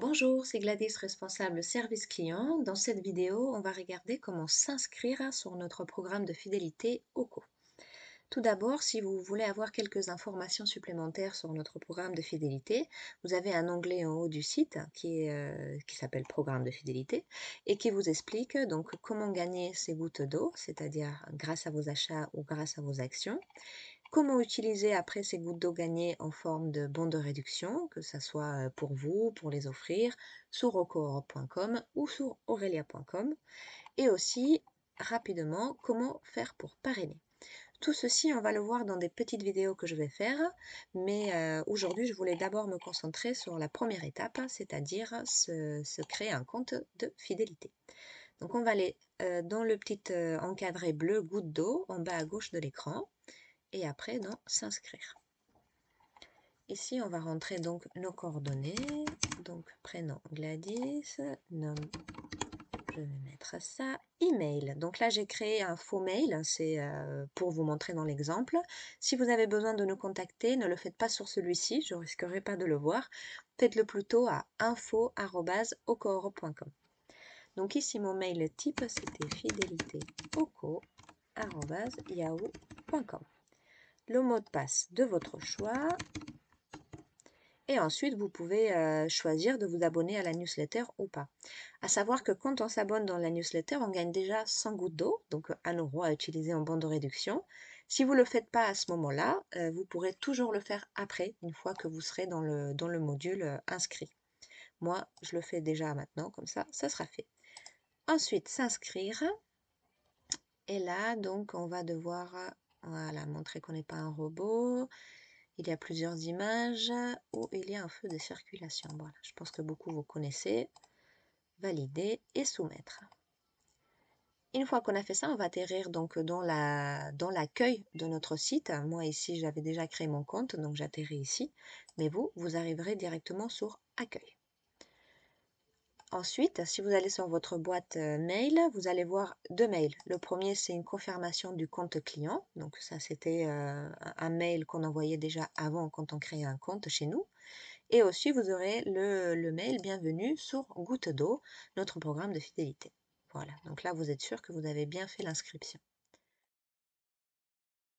Bonjour, c'est Gladys, responsable service client. Dans cette vidéo, on va regarder comment s'inscrire sur notre programme de fidélité OCO. Tout d'abord, si vous voulez avoir quelques informations supplémentaires sur notre programme de fidélité, vous avez un onglet en haut du site euh, qui, s'appelle Programme de fidélité et qui vous explique donc comment gagner ces gouttes d'eau, c'est-à-dire grâce à vos achats ou grâce à vos actions, Comment utiliser après ces gouttes d'eau gagnées en forme de bons de réduction, que ce soit pour vous, pour les offrir, sur rocoorope.com ou sur aurelia.com. Et aussi, rapidement, comment faire pour parrainer. Tout ceci, on va le voir dans des petites vidéos que je vais faire, mais aujourd'hui, je voulais d'abord me concentrer sur la première étape, c'est-à-dire se, créer un compte de fidélité. Donc, on va aller dans le petit encadré bleu goutte d'eau en bas à gauche de l'écran et après dans s'inscrire. Ici, on va rentrer donc nos coordonnées. Donc, prénom Gladys, nom, je vais mettre ça, email. Donc là, j'ai créé un faux mail, c'est euh, pour vous montrer dans l'exemple. Si vous avez besoin de nous contacter, ne le faites pas sur celui-ci, je ne risquerai pas de le voir. Faites-le plutôt à info.ocooro.com. Donc ici, mon mail type, c'était fidélité le mot de passe de votre choix. Et ensuite, vous pouvez euh, choisir de vous abonner à la newsletter ou pas. À savoir que quand on s'abonne dans la newsletter, on gagne déjà 100 gouttes d'eau, donc 1 euro à utiliser en bande de réduction. Si vous ne le faites pas à ce moment-là, euh, vous pourrez toujours le faire après, une fois que vous serez dans le, dans le module euh, inscrit. Moi, je le fais déjà maintenant, comme ça, ça sera fait. Ensuite, s'inscrire. Et là, donc, on va devoir voilà, montrer qu'on n'est pas un robot. Il y a plusieurs images où oh, il y a un feu de circulation. Voilà, je pense que beaucoup vous connaissez. Valider et soumettre. Une fois qu'on a fait ça, on va atterrir donc dans la dans l'accueil de notre site. Moi ici, j'avais déjà créé mon compte, donc j'atterris ici. Mais vous, vous arriverez directement sur accueil. Ensuite, si vous allez sur votre boîte euh, mail, vous allez voir deux mails. Le premier, c'est une confirmation du compte client. Donc ça, c'était euh, un mail qu'on envoyait déjà avant quand on créait un compte chez nous. Et aussi, vous aurez le, le mail bienvenue sur Goutte d'eau, notre programme de fidélité. Voilà, donc là, vous êtes sûr que vous avez bien fait l'inscription.